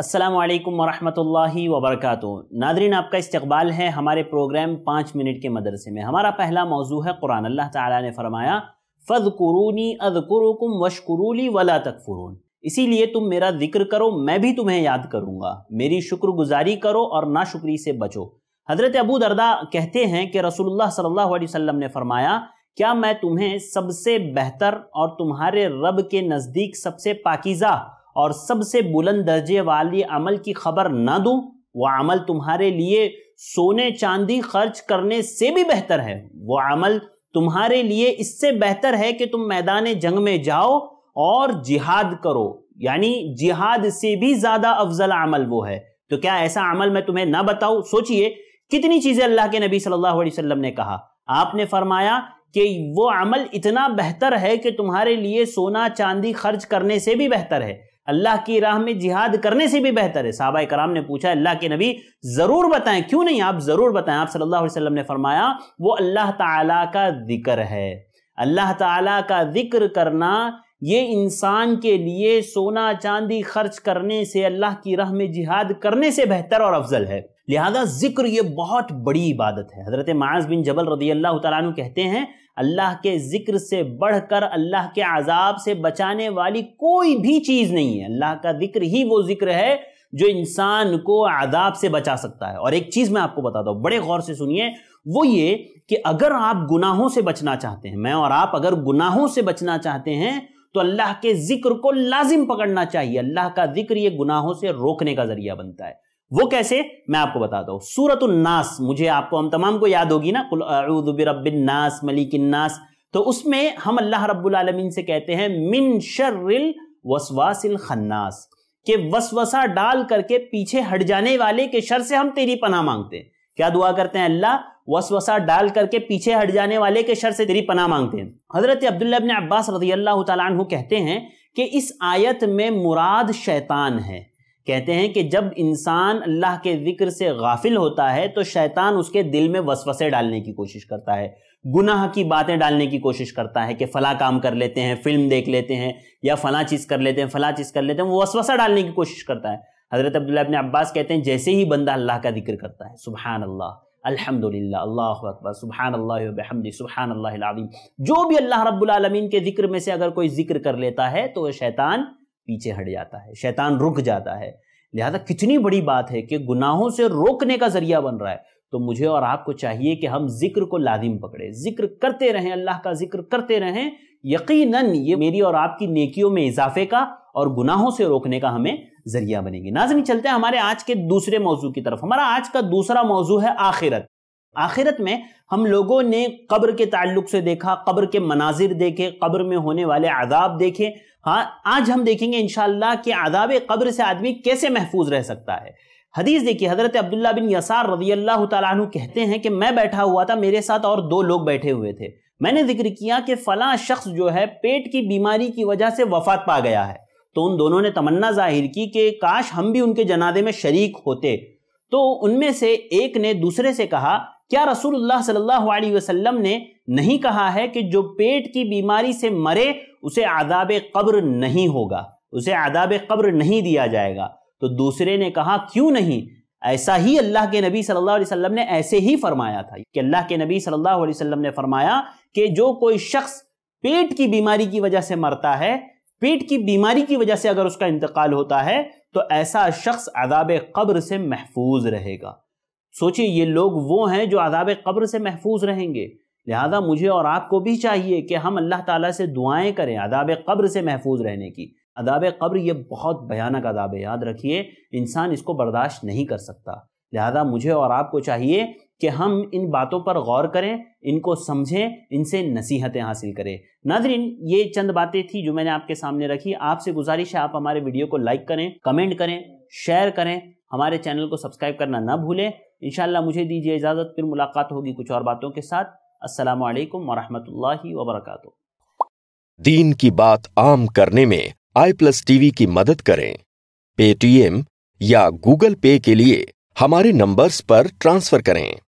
अस्सलाम वालेकुम वरहमतुल्लाहि वबरकत नादरीन आपका इस्तकबाल है हमारे प्रोग्राम पाँच मिनट के मदरसे में हमारा पहला मौजू है कुरान अल्लाह ताला ने फरमाया फ़द कुरूनी अदकुरुकुम वशकुरूली वला तकफुरून इसीलिए तुम मेरा जिक्र करो मैं भी तुम्हें याद करूँगा मेरी शुक्रगुजारी करो और नाशुक्री से बचो हज़रत अबू दरदा कहते हैं कि रसूलुल्लाह सल्लल्लाहु अलैहि वसल्लम ने फरमाया क्या मैं तुम्हें सबसे बेहतर और तुम्हारे रब के नज़दीक सबसे पाकिज़ा और सबसे बुलंद दर्जे वाली अमल की खबर ना दूँ वह अमल तुम्हारे लिए सोने चांदी खर्च करने से भी बेहतर है वह अमल तुम्हारे लिए इससे बेहतर है कि तुम मैदान जंग में जाओ और जिहाद करो यानी जिहाद से भी ज्यादा अफजल अमल वो है तो क्या ऐसा अमल मैं तुम्हें ना बताऊं सोचिए कितनी चीजें अल्लाह के नबी सल्लल्लाहु अलैहि वसल्लम ने कहा आपने फरमाया कि वो अमल इतना बेहतर है कि तुम्हारे लिए सोना चांदी खर्च करने से भी बेहतर है अल्लाह की राह में जिहाद करने से भी बेहतर है साहबा कराम ने पूछा अल्लाह के नबी ज़रूर बताएं क्यों नहीं आप ज़रूर बताएं आप सल्लल्लाहु अलैहि वसल्लम ने फरमाया वो अल्लाह ताला का जिक्र है अल्लाह ताला का जिक्र करना ये इंसान के लिए सोना चांदी खर्च करने से अल्लाह की राह में जिहाद करने से बेहतर और अफजल है लिहाजा जिक्र ये बहुत बड़ी इबादत है हज़रत माज बिन जबल रदी अल्लाह तु कहते हैं अल्लाह के जिक्र से बढ़कर अल्लाह के आज़ाब से बचाने वाली कोई भी चीज़ नहीं है अल्लाह का जिक्र ही वो जिक्र है जो इंसान को आदाब से बचा सकता है और एक चीज़ मैं आपको बताता हूँ बड़े गौर से सुनिए वो ये कि अगर आप गुनाहों से बचना चाहते हैं मैं और आप अगर गुनाहों से बचना चाहते हैं तो अल्लाह के जिक्र को लाजिम पकड़ना चाहिए अल्लाह का जिक्र ये गुनाहों से रोकने का जरिया बनता है वो कैसे मैं आपको बताता हूँ सूरत उन्नास मुझे आपको हम तमाम को याद होगी ना नास मलिक तो उसमें हम अल्लाह रब्बुल से कहते हैं मिन शर्रिल वसवासिल खन्नास के वसवसा डाल करके पीछे हट जाने वाले के शर से हम तेरी पनाह मांगते हैं क्या दुआ करते हैं अल्लाह वसवसा डाल करके पीछे हट जाने वाले के शर से तेरी पना मांगते हैं हजरत अब्दुल्ला बिन अब्बास रजी अल्लाह तु कहते हैं कि इस आयत में मुराद शैतान है कहते हैं कि जब इंसान अल्लाह के जिक्र से गाफिल होता है तो शैतान उसके दिल में वसवसे डालने की कोशिश करता है गुनाह की बातें डालने की कोशिश करता है कि फ़ला काम कर लेते हैं फिल्म देख लेते हैं या फ़ला चीज़ कर लेते हैं फ़ला चीज़ कर लेते हैं वो वसवसा डालने की कोशिश करता है हज़रत अब्दुल्ला अब्बास कहते हैं जैसे ही बंदा अल्लाह का जिक्र करता है सुबहान अल्लाह अल्हम्दुलिल्लाह अल्लाह अकबर सुबहान अल्लाह सुबहान अल्लाम जो भी अल्लाह रब्बुल के जिक्र में से अगर कोई जिक्र कर लेता है तो वह शैतान पीछे हट जाता है शैतान रुक जाता है लिहाजा कितनी बड़ी बात है कि गुनाहों से रोकने का जरिया बन रहा है तो मुझे और आपको चाहिए कि हम जिक्र को लाजिम पकड़े जिक्र करते रहें अल्लाह का जिक्र करते रहें यकीनन ये मेरी और आपकी नेकियों में इजाफे का और गुनाहों से रोकने का हमें जरिया बनेगी नाजनी चलते हैं हमारे आज के दूसरे मौजू की तरफ हमारा आज का दूसरा मौजू है आखिरत आखिरत में हम लोगों ने कब्र के ताल्लुक से देखा कब्र के मनाजिर देखे कब्र में होने वाले आदाब देखे हाँ आज हम देखेंगे इनशाला कि आदाब कब्र से आदमी कैसे महफूज रह सकता है हदीस देखिए हजरत अब्दुल्ला बिन यसार रजी अल्लाह तु कहते हैं कि मैं बैठा हुआ था मेरे साथ और दो लोग बैठे हुए थे मैंने जिक्र किया कि फला शख्स जो है पेट की बीमारी की वजह से वफात पा गया है तो उन दोनों ने तमन्ना जाहिर की कि काश हम भी उनके जनाजे में शरीक होते तो उनमें से एक ने दूसरे से कहा क्या रसूलुल्लाह सल्लल्लाहु अलैहि वसल्लम ने नहीं कहा है कि जो पेट की बीमारी से मरे उसे आदाब कब्र नहीं होगा उसे आदाब कब्र नहीं दिया जाएगा तो दूसरे ने कहा क्यों नहीं ऐसा ही अल्लाह के नबी सल्लल्लाहु अलैहि वसल्लम ने ऐसे ही फरमाया था कि अल्लाह के नबी सल्लल्लाहु अलैहि वसल्लम ने फरमाया कि जो कोई शख्स पेट की बीमारी की वजह से मरता है पेट की बीमारी की वजह से अगर उसका इंतकाल होता है तो ऐसा शख्स अदाब कब्र से महफूज रहेगा सोचिए ये लोग वो हैं जो अदाब कब्र से महफूज रहेंगे लिहाजा मुझे और आपको भी चाहिए कि हम अल्लाह ताला से दुआएं करें अदाब कब्र से महफूज रहने की अदाब कब्र ये बहुत भयानक अदाब याद रखिए इंसान इसको बर्दाश्त नहीं कर सकता लिहाजा मुझे और आपको चाहिए कि हम इन बातों पर गौर करें इनको समझें इनसे नसीहतें हासिल करें नाजरीन ये चंद बातें थी जो मैंने आपके सामने रखी आपसे गुजारिश है आप हमारे वीडियो को लाइक करें कमेंट करें शेयर करें हमारे चैनल को सब्सक्राइब करना ना भूलें इनशाला मुझे दीजिए इजाज़त फिर मुलाकात होगी कुछ और बातों के साथ असल वरहमल वबरक दीन की बात आम करने में आई प्लस टीवी की मदद करें पेटीएम या गूगल पे के लिए हमारे नंबर्स पर ट्रांसफर करें